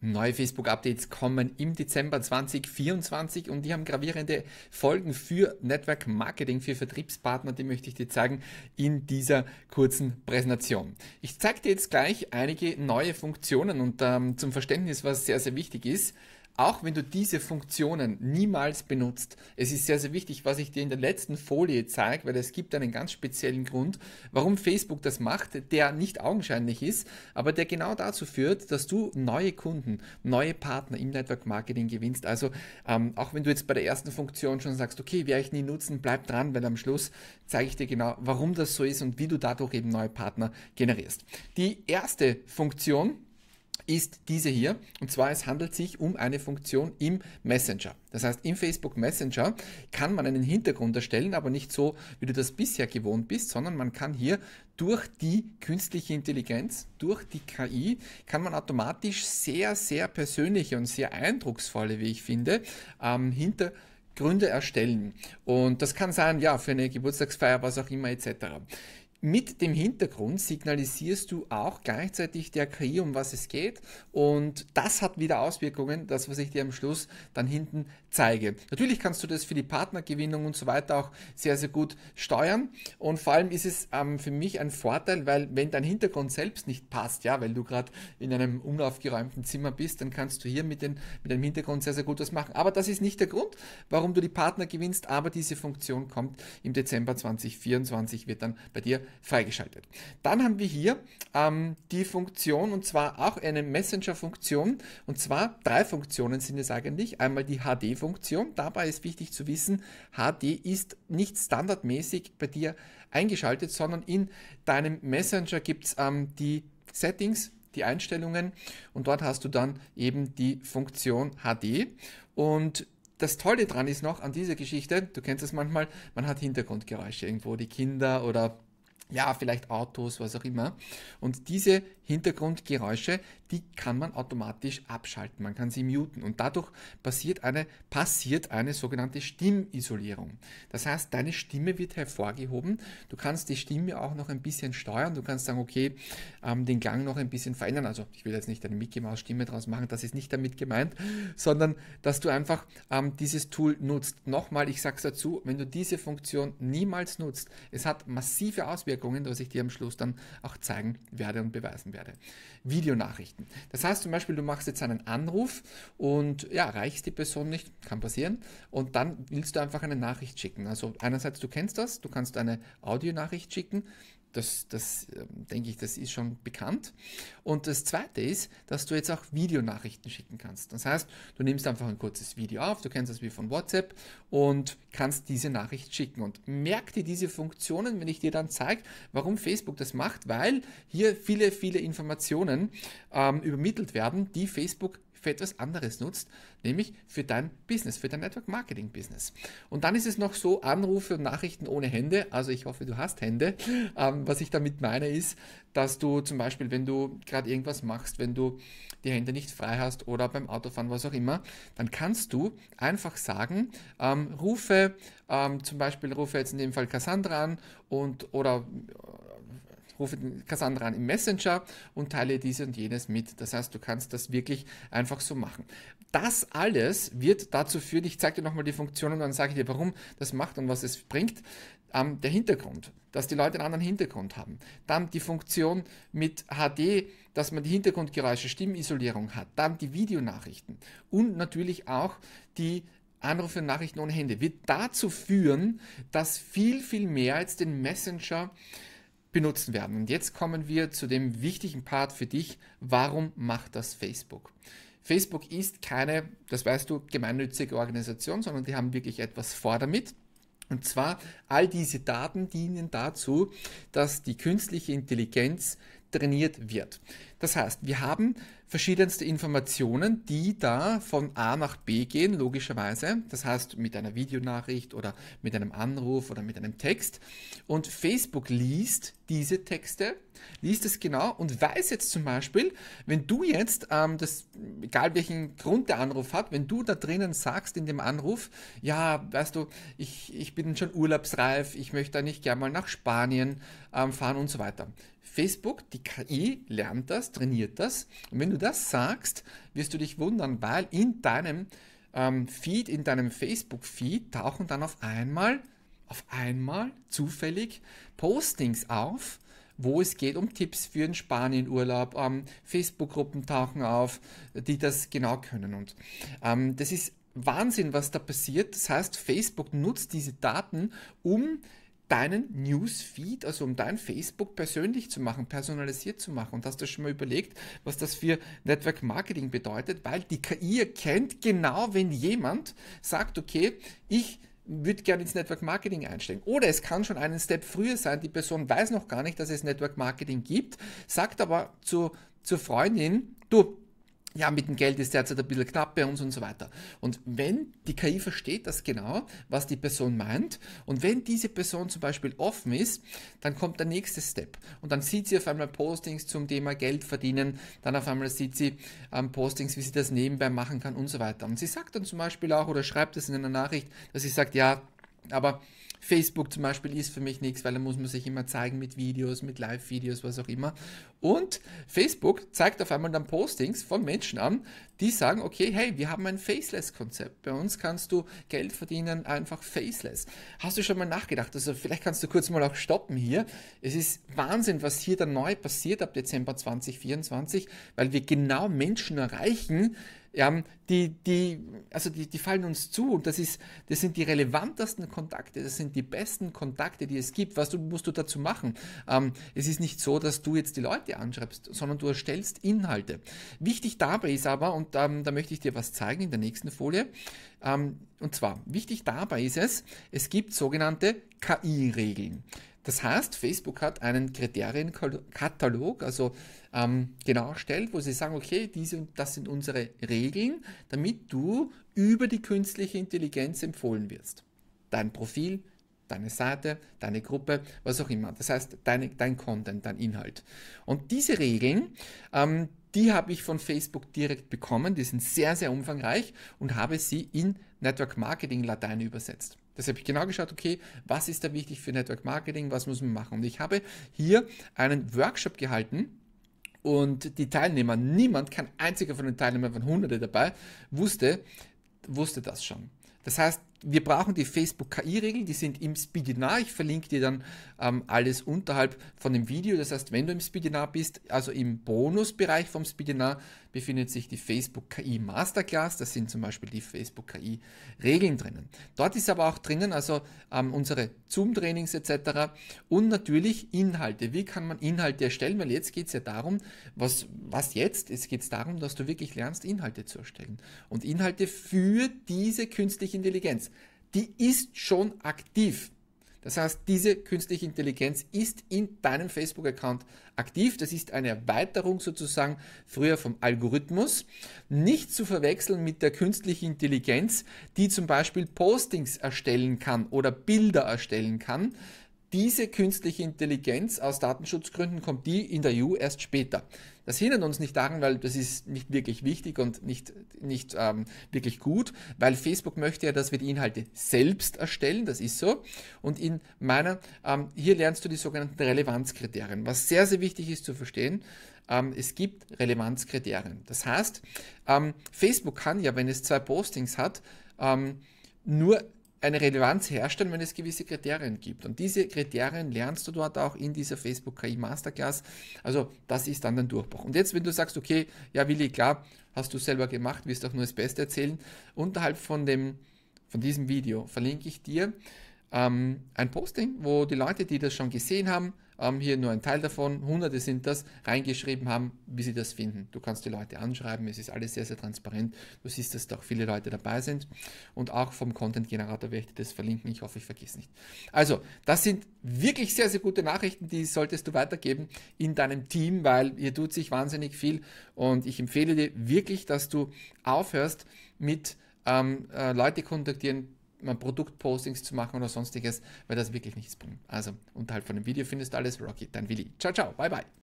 Neue Facebook-Updates kommen im Dezember 2024 und die haben gravierende Folgen für Network Marketing, für Vertriebspartner. Die möchte ich dir zeigen in dieser kurzen Präsentation. Ich zeige dir jetzt gleich einige neue Funktionen und ähm, zum Verständnis, was sehr, sehr wichtig ist auch wenn du diese Funktionen niemals benutzt, es ist sehr, sehr wichtig, was ich dir in der letzten Folie zeige, weil es gibt einen ganz speziellen Grund, warum Facebook das macht, der nicht augenscheinlich ist, aber der genau dazu führt, dass du neue Kunden, neue Partner im Network Marketing gewinnst. Also ähm, auch wenn du jetzt bei der ersten Funktion schon sagst, okay, werde ich nie nutzen, bleib dran, weil am Schluss zeige ich dir genau, warum das so ist und wie du dadurch eben neue Partner generierst. Die erste Funktion, ist diese hier. Und zwar, es handelt sich um eine Funktion im Messenger. Das heißt, im Facebook Messenger kann man einen Hintergrund erstellen, aber nicht so, wie du das bisher gewohnt bist, sondern man kann hier durch die künstliche Intelligenz, durch die KI, kann man automatisch sehr, sehr persönliche und sehr eindrucksvolle, wie ich finde, ähm, hinter Gründe erstellen. Und das kann sein, ja, für eine Geburtstagsfeier, was auch immer, etc mit dem Hintergrund signalisierst du auch gleichzeitig der KI, um was es geht. Und das hat wieder Auswirkungen, das, was ich dir am Schluss dann hinten zeige. Natürlich kannst du das für die Partnergewinnung und so weiter auch sehr, sehr gut steuern. Und vor allem ist es ähm, für mich ein Vorteil, weil wenn dein Hintergrund selbst nicht passt, ja, weil du gerade in einem unaufgeräumten Zimmer bist, dann kannst du hier mit, den, mit dem Hintergrund sehr, sehr gut was machen. Aber das ist nicht der Grund, warum du die Partner gewinnst, aber diese Funktion kommt im Dezember 2024, wird dann bei dir freigeschaltet. Dann haben wir hier ähm, die Funktion und zwar auch eine Messenger-Funktion und zwar drei Funktionen sind es eigentlich. Einmal die HD-Funktion. Dabei ist wichtig zu wissen, HD ist nicht standardmäßig bei dir eingeschaltet, sondern in deinem Messenger gibt es ähm, die Settings, die Einstellungen und dort hast du dann eben die Funktion HD und das Tolle dran ist noch an dieser Geschichte, du kennst es manchmal, man hat Hintergrundgeräusche irgendwo, die Kinder oder ja, vielleicht Autos, was auch immer. Und diese Hintergrundgeräusche, die kann man automatisch abschalten. Man kann sie muten und dadurch passiert eine, passiert eine sogenannte Stimmisolierung. Das heißt, deine Stimme wird hervorgehoben. Du kannst die Stimme auch noch ein bisschen steuern. Du kannst sagen, okay, ähm, den Klang noch ein bisschen verändern. Also, ich will jetzt nicht eine Mickey Maus Stimme draus machen. Das ist nicht damit gemeint, sondern, dass du einfach ähm, dieses Tool nutzt. Nochmal, ich sag's dazu, wenn du diese Funktion niemals nutzt, es hat massive Auswirkungen Auswirkungen, was ich dir am Schluss dann auch zeigen werde und beweisen werde. Videonachrichten. Das heißt zum Beispiel, du machst jetzt einen Anruf und ja, erreichst die Person nicht, kann passieren, und dann willst du einfach eine Nachricht schicken. Also einerseits, du kennst das, du kannst eine Audionachricht schicken, das, das ähm, denke ich, das ist schon bekannt. Und das Zweite ist, dass du jetzt auch Videonachrichten schicken kannst. Das heißt, du nimmst einfach ein kurzes Video auf, du kennst das wie von WhatsApp und kannst diese Nachricht schicken. Und merk dir diese Funktionen, wenn ich dir dann zeige, warum Facebook das macht, weil hier viele, viele Informationen ähm, übermittelt werden, die Facebook für etwas anderes nutzt, nämlich für dein Business, für dein Network Marketing Business. Und dann ist es noch so, Anrufe und Nachrichten ohne Hände, also ich hoffe, du hast Hände. Ähm, was ich damit meine ist, dass du zum Beispiel, wenn du gerade irgendwas machst, wenn du die Hände nicht frei hast oder beim Autofahren, was auch immer, dann kannst du einfach sagen, ähm, rufe ähm, zum Beispiel, rufe jetzt in dem Fall Cassandra an und oder rufe den Cassandra an im Messenger und teile dies und jenes mit. Das heißt, du kannst das wirklich einfach so machen. Das alles wird dazu führen, ich zeige dir nochmal die Funktion und dann sage ich dir, warum das macht und was es bringt. Ähm, der Hintergrund, dass die Leute einen anderen Hintergrund haben. Dann die Funktion mit HD, dass man die Hintergrundgeräusche, Stimmenisolierung hat. Dann die Videonachrichten und natürlich auch die Anrufe und Nachrichten ohne Hände wird dazu führen, dass viel, viel mehr als den Messenger benutzen werden. Und jetzt kommen wir zu dem wichtigen Part für dich. Warum macht das Facebook? Facebook ist keine, das weißt du, gemeinnützige Organisation, sondern die haben wirklich etwas vor damit. Und zwar all diese Daten dienen dazu, dass die künstliche Intelligenz trainiert wird. Das heißt, wir haben verschiedenste Informationen, die da von A nach B gehen, logischerweise. Das heißt mit einer Videonachricht oder mit einem Anruf oder mit einem Text. Und Facebook liest diese Texte, liest es genau und weiß jetzt zum Beispiel, wenn du jetzt, ähm, das, egal welchen Grund der Anruf hat, wenn du da drinnen sagst in dem Anruf, ja, weißt du, ich, ich bin schon urlaubsreif, ich möchte da nicht gern mal nach Spanien ähm, fahren und so weiter. Facebook, die KI, lernt das, trainiert das. Und wenn du das sagst, wirst du dich wundern, weil in deinem ähm, Feed, in deinem Facebook-Feed tauchen dann auf einmal, auf einmal zufällig Postings auf, wo es geht um Tipps für einen Spanienurlaub. Ähm, Facebook-Gruppen tauchen auf, die das genau können. Und ähm, das ist Wahnsinn, was da passiert. Das heißt, Facebook nutzt diese Daten, um deinen Newsfeed, also um dein Facebook persönlich zu machen, personalisiert zu machen. Und hast du schon mal überlegt, was das für Network Marketing bedeutet? Weil die KI erkennt genau, wenn jemand sagt, okay, ich würde gerne ins Network Marketing einsteigen. Oder es kann schon einen Step früher sein, die Person weiß noch gar nicht, dass es Network Marketing gibt, sagt aber zu, zur Freundin, du, ja, mit dem Geld ist derzeit ein bisschen knapp bei uns und so weiter. Und wenn die KI versteht das genau, was die Person meint, und wenn diese Person zum Beispiel offen ist, dann kommt der nächste Step. Und dann sieht sie auf einmal Postings zum Thema Geld verdienen, dann auf einmal sieht sie ähm, Postings, wie sie das nebenbei machen kann und so weiter. Und sie sagt dann zum Beispiel auch oder schreibt es in einer Nachricht, dass sie sagt, ja, aber Facebook zum Beispiel ist für mich nichts, weil da muss man sich immer zeigen mit Videos, mit Live-Videos, was auch immer. Und Facebook zeigt auf einmal dann Postings von Menschen an, die sagen, okay, hey, wir haben ein Faceless-Konzept. Bei uns kannst du Geld verdienen, einfach faceless. Hast du schon mal nachgedacht? Also vielleicht kannst du kurz mal auch stoppen hier. Es ist Wahnsinn, was hier dann neu passiert ab Dezember 2024, weil wir genau Menschen erreichen, ja, die, die, also die, die fallen uns zu und das, ist, das sind die relevantesten Kontakte, das sind die besten Kontakte, die es gibt. Was du, musst du dazu machen? Ähm, es ist nicht so, dass du jetzt die Leute anschreibst, sondern du erstellst Inhalte. Wichtig dabei ist aber, und ähm, da möchte ich dir was zeigen in der nächsten Folie, ähm, und zwar, wichtig dabei ist es, es gibt sogenannte KI-Regeln. Das heißt, Facebook hat einen Kriterienkatalog, also ähm, genau erstellt, wo sie sagen, okay, diese und das sind unsere Regeln, damit du über die künstliche Intelligenz empfohlen wirst. Dein Profil, deine Seite, deine Gruppe, was auch immer. Das heißt, deine, dein Content, dein Inhalt. Und diese Regeln, ähm, die habe ich von Facebook direkt bekommen, die sind sehr, sehr umfangreich und habe sie in Network Marketing Latein übersetzt. Das habe ich genau geschaut, okay, was ist da wichtig für Network Marketing, was muss man machen? Und ich habe hier einen Workshop gehalten und die Teilnehmer, niemand, kein einziger von den Teilnehmern, von hunderte dabei, wusste, wusste das schon. Das heißt, wir brauchen die Facebook-KI-Regeln, die sind im Speedinar. Ich verlinke dir dann ähm, alles unterhalb von dem Video. Das heißt, wenn du im Speedinar bist, also im Bonusbereich vom Speedinar, befindet sich die Facebook-KI Masterclass. Da sind zum Beispiel die Facebook-KI Regeln drinnen. Dort ist aber auch drinnen, also ähm, unsere Zoom-Trainings etc. Und natürlich Inhalte. Wie kann man Inhalte erstellen? Weil jetzt geht es ja darum, was, was jetzt? Es geht darum, dass du wirklich lernst, Inhalte zu erstellen. Und Inhalte für diese künstliche Intelligenz die ist schon aktiv. Das heißt, diese künstliche Intelligenz ist in deinem Facebook-Account aktiv. Das ist eine Erweiterung sozusagen früher vom Algorithmus. Nicht zu verwechseln mit der künstlichen Intelligenz, die zum Beispiel Postings erstellen kann oder Bilder erstellen kann diese künstliche Intelligenz aus Datenschutzgründen kommt die in der EU erst später. Das hindert uns nicht daran, weil das ist nicht wirklich wichtig und nicht, nicht ähm, wirklich gut, weil Facebook möchte ja, dass wir die Inhalte selbst erstellen, das ist so. Und in meiner, ähm, hier lernst du die sogenannten Relevanzkriterien, was sehr, sehr wichtig ist zu verstehen. Ähm, es gibt Relevanzkriterien. Das heißt, ähm, Facebook kann ja, wenn es zwei Postings hat, ähm, nur eine Relevanz herstellen, wenn es gewisse Kriterien gibt. Und diese Kriterien lernst du dort auch in dieser Facebook KI Masterclass. Also das ist dann dein Durchbruch. Und jetzt, wenn du sagst, okay, ja Willi, klar, hast du selber gemacht, wirst auch nur das Beste erzählen, unterhalb von dem von diesem Video verlinke ich dir ähm, ein Posting, wo die Leute, die das schon gesehen haben, ähm, hier nur ein Teil davon, hunderte sind das, reingeschrieben haben, wie sie das finden. Du kannst die Leute anschreiben, es ist alles sehr, sehr transparent. Du siehst, dass da auch viele Leute dabei sind und auch vom Content-Generator werde ich dir das verlinken. Ich hoffe, ich vergesse nicht. Also, das sind wirklich sehr, sehr gute Nachrichten, die solltest du weitergeben in deinem Team, weil hier tut sich wahnsinnig viel und ich empfehle dir wirklich, dass du aufhörst mit ähm, äh, Leute kontaktieren, Produktpostings zu machen oder sonstiges, weil das wirklich nichts bringt. Also unterhalb von dem Video findest du alles. Rocky, dein Willi. Ciao, ciao, bye, bye.